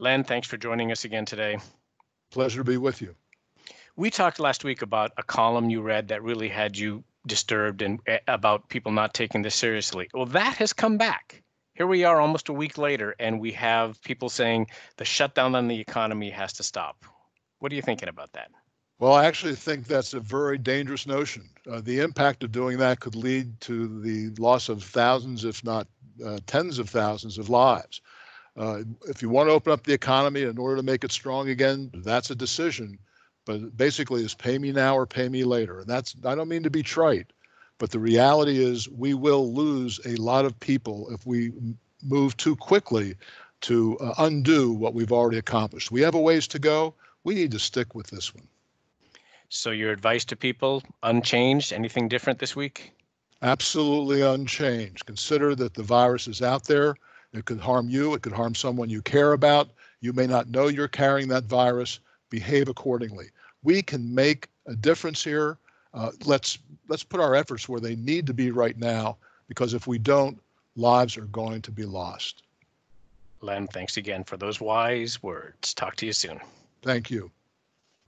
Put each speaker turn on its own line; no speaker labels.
Len, thanks for joining us again today.
Pleasure to be with you.
We talked last week about a column you read that really had you disturbed and eh, about people not taking this seriously. Well, that has come back. Here we are almost a week later, and we have people saying the shutdown on the economy has to stop. What are you thinking about that?
Well, I actually think that's a very dangerous notion. Uh, the impact of doing that could lead to the loss of thousands, if not uh, tens of thousands, of lives. Uh, if you want to open up the economy in order to make it strong again, that's a decision. But basically, is pay me now or pay me later. And that's I don't mean to be trite, but the reality is we will lose a lot of people if we move too quickly to uh, undo what we've already accomplished. We have a ways to go. We need to stick with this one.
So, your advice to people unchanged? Anything different this week?
Absolutely unchanged. Consider that the virus is out there. It could harm you, it could harm someone you care about. You may not know you're carrying that virus. Behave accordingly. We can make a difference here. Uh, let's let's put our efforts where they need to be right now, because if we don't, lives are going to be lost.
Len, thanks again for those wise words. Talk to you soon.
Thank you.